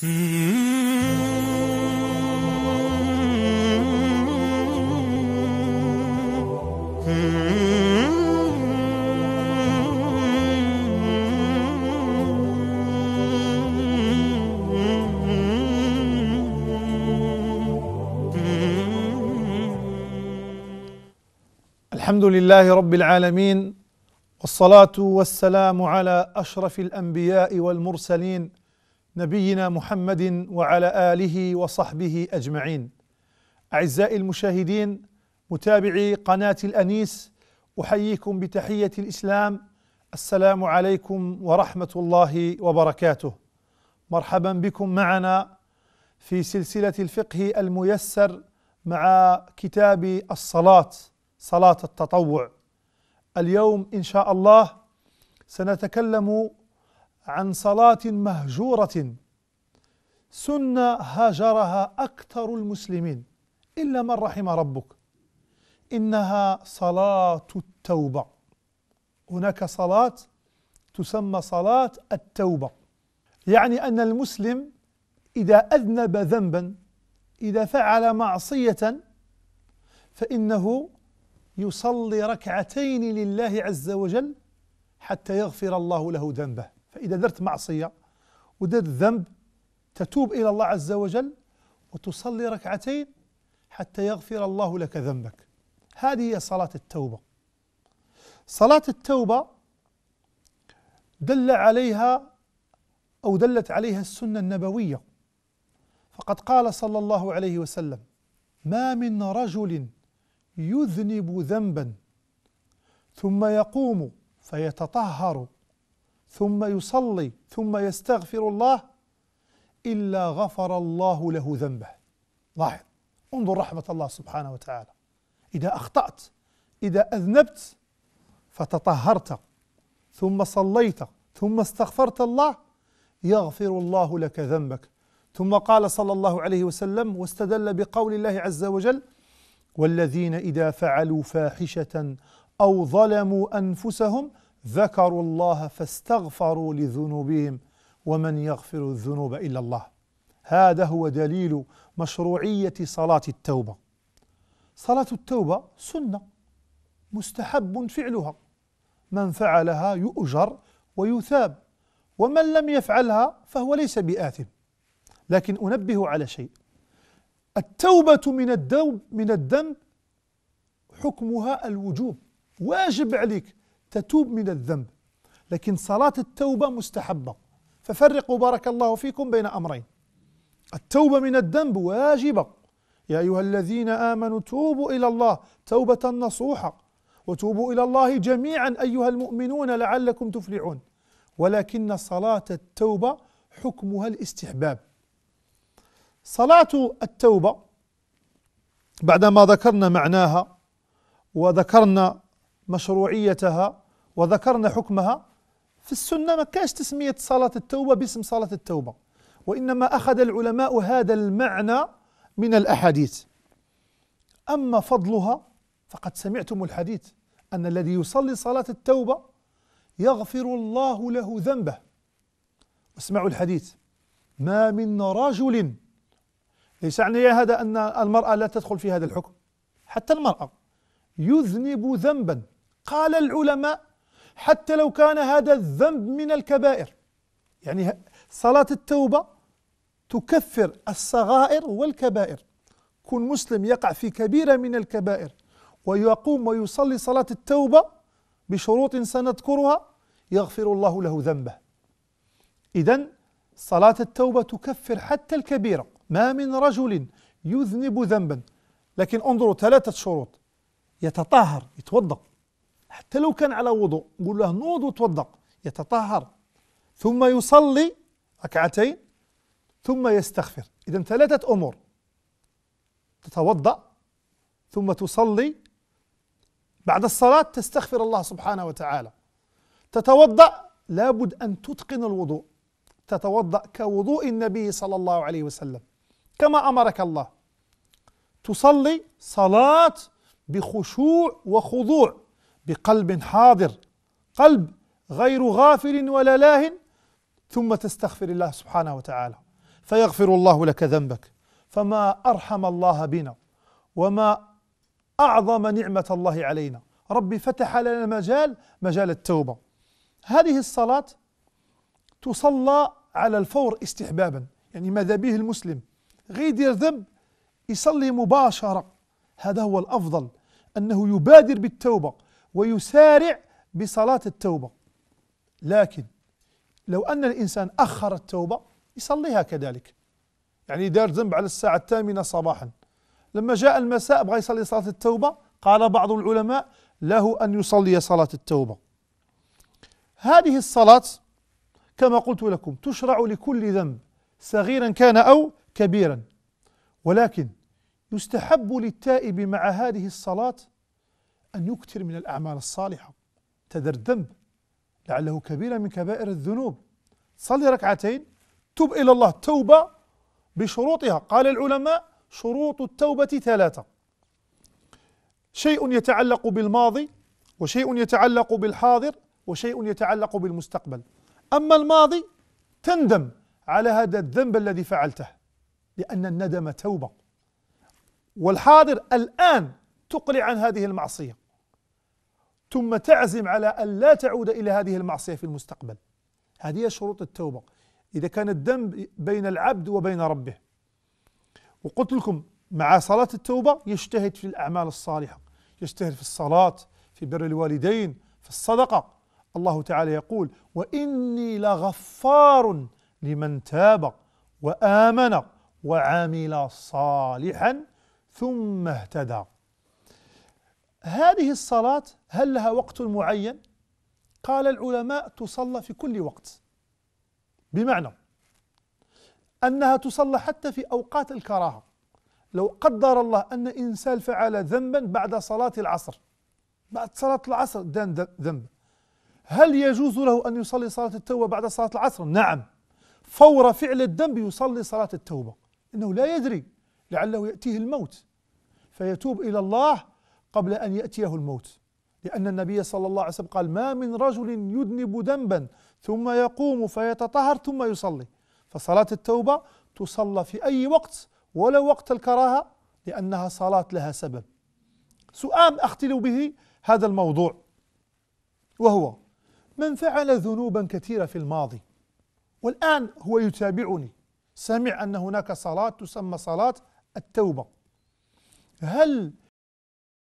الحمد لله رب العالمين والصلاه والسلام على اشرف الانبياء والمرسلين نبينا محمد وعلى اله وصحبه اجمعين. اعزائي المشاهدين متابعي قناه الانيس احييكم بتحيه الاسلام السلام عليكم ورحمه الله وبركاته. مرحبا بكم معنا في سلسله الفقه الميسر مع كتاب الصلاه صلاه التطوع. اليوم ان شاء الله سنتكلم عن صلاة مهجورة سنة هجرها أكثر المسلمين إلا من رحم ربك إنها صلاة التوبة هناك صلاة تسمى صلاة التوبة يعني أن المسلم إذا أذنب ذنبا إذا فعل معصية فإنه يصلي ركعتين لله عز وجل حتى يغفر الله له ذنبه فإذا درت معصية ودرت ذنب تتوب إلى الله عز وجل وتصلي ركعتين حتى يغفر الله لك ذنبك هذه هي صلاة التوبة صلاة التوبة دل عليها أو دلت عليها السنة النبوية فقد قال صلى الله عليه وسلم ما من رجل يذنب ذنبا ثم يقوم فيتطهر ثم يصلي ثم يستغفر الله إلا غفر الله له ذنبه لاحظ انظر رحمة الله سبحانه وتعالى إذا أخطأت إذا أذنبت فتطهرت ثم صليت ثم استغفرت الله يغفر الله لك ذنبك ثم قال صلى الله عليه وسلم واستدل بقول الله عز وجل والذين إذا فعلوا فاحشة أو ظلموا أنفسهم ذكروا الله فاستغفروا لذنوبهم ومن يغفر الذنوب الا الله هذا هو دليل مشروعيه صلاه التوبه صلاه التوبه سنه مستحب فعلها من فعلها يؤجر ويثاب ومن لم يفعلها فهو ليس بآثم لكن أنبه على شيء التوبة من الدوب من الذنب حكمها الوجوب واجب عليك تتوب من الذنب لكن صلاة التوبة مستحبة ففرقوا بارك الله فيكم بين أمرين التوبة من الذنب واجبة يا أيها الذين آمنوا توبوا إلى الله توبة نصوحة وتوبوا إلى الله جميعا أيها المؤمنون لعلكم تفلحون ولكن صلاة التوبة حكمها الاستحباب صلاة التوبة بعدما ذكرنا معناها وذكرنا مشروعيتها وذكرنا حكمها في السنة ما كاش تسمية صلاة التوبة باسم صلاة التوبة وإنما أخذ العلماء هذا المعنى من الأحاديث أما فضلها فقد سمعتم الحديث أن الذي يصلي صلاة التوبة يغفر الله له ذنبه اسمعوا الحديث ما من رجل ليس يعني هذا أن المرأة لا تدخل في هذا الحكم حتى المرأة يذنب ذنبا قال العلماء حتى لو كان هذا الذنب من الكبائر يعني صلاة التوبة تكفر الصغائر والكبائر كون مسلم يقع في كبيرة من الكبائر ويقوم ويصلي صلاة التوبة بشروط سنذكرها يغفر الله له ذنبه إذا صلاة التوبة تكفر حتى الكبيرة ما من رجل يذنب ذنبا لكن انظروا ثلاثة شروط يتطهر يتوضأ حتى لو كان على وضوء نقول له نوض وتوضأ يتطهر ثم يصلي ركعتين ثم يستغفر إذا ثلاثة أمور تتوضأ ثم تصلي بعد الصلاة تستغفر الله سبحانه وتعالى تتوضأ لابد أن تتقن الوضوء تتوضأ كوضوء النبي صلى الله عليه وسلم كما أمرك الله تصلي صلاة بخشوع وخضوع بقلب حاضر قلب غير غافل ولا لاه ثم تستغفر الله سبحانه وتعالى فيغفر الله لك ذنبك فما ارحم الله بنا وما اعظم نعمه الله علينا ربي فتح لنا مجال مجال التوبه هذه الصلاه تصلى على الفور استحبابا يعني ماذا به المسلم غير ذنب يصلي مباشره هذا هو الافضل انه يبادر بالتوبه ويسارع بصلاة التوبة لكن لو أن الإنسان أخر التوبة يصليها كذلك يعني دار ذنب على الساعة الثامنة صباحا لما جاء المساء بغى يصلي صلاة التوبة قال بعض العلماء له أن يصلي صلاة التوبة هذه الصلاة كما قلت لكم تشرع لكل ذنب صغيرا كان أو كبيرا ولكن يستحب للتائب مع هذه الصلاة أن يكثر من الأعمال الصالحة تذر الذنب لعله كبيرة من كبائر الذنوب صلي ركعتين تب إلى الله توبة بشروطها قال العلماء شروط التوبة ثلاثة شيء يتعلق بالماضي وشيء يتعلق بالحاضر وشيء يتعلق بالمستقبل أما الماضي تندم على هذا الذنب الذي فعلته لأن الندم توبة والحاضر الآن تقلع عن هذه المعصية ثم تعزم على أن لا تعود إلى هذه المعصية في المستقبل هذه شروط التوبة إذا كان الذنب بين العبد وبين ربه وقلت لكم مع صلاة التوبة يجتهد في الأعمال الصالحة يجتهد في الصلاة في بر الوالدين في الصدقة الله تعالى يقول وإني لغفار لمن تاب وآمن وعمل صالحا ثم اهتدى هذه الصلاة هل لها وقت معين؟ قال العلماء تصلى في كل وقت بمعنى أنها تصلى حتى في أوقات الكراهة لو قدر الله أن إنسان فعل ذنبا بعد صلاة العصر بعد صلاة العصر دان ذنب هل يجوز له أن يصلي صلاة التوبة بعد صلاة العصر؟ نعم فور فعل الذنب يصلي صلاة التوبة إنه لا يدري لعله يأتيه الموت فيتوب إلى الله قبل أن يأتيه الموت لأن النبي صلى الله عليه وسلم قال ما من رجل يذنب ذنبا ثم يقوم فيتطهر ثم يصلي فصلاة التوبة تصلى في أي وقت ولو وقت الكراهة لأنها صلاة لها سبب سؤال أختل به هذا الموضوع وهو من فعل ذنوبا كثيرة في الماضي والآن هو يتابعني سمع أن هناك صلاة تسمى صلاة التوبة هل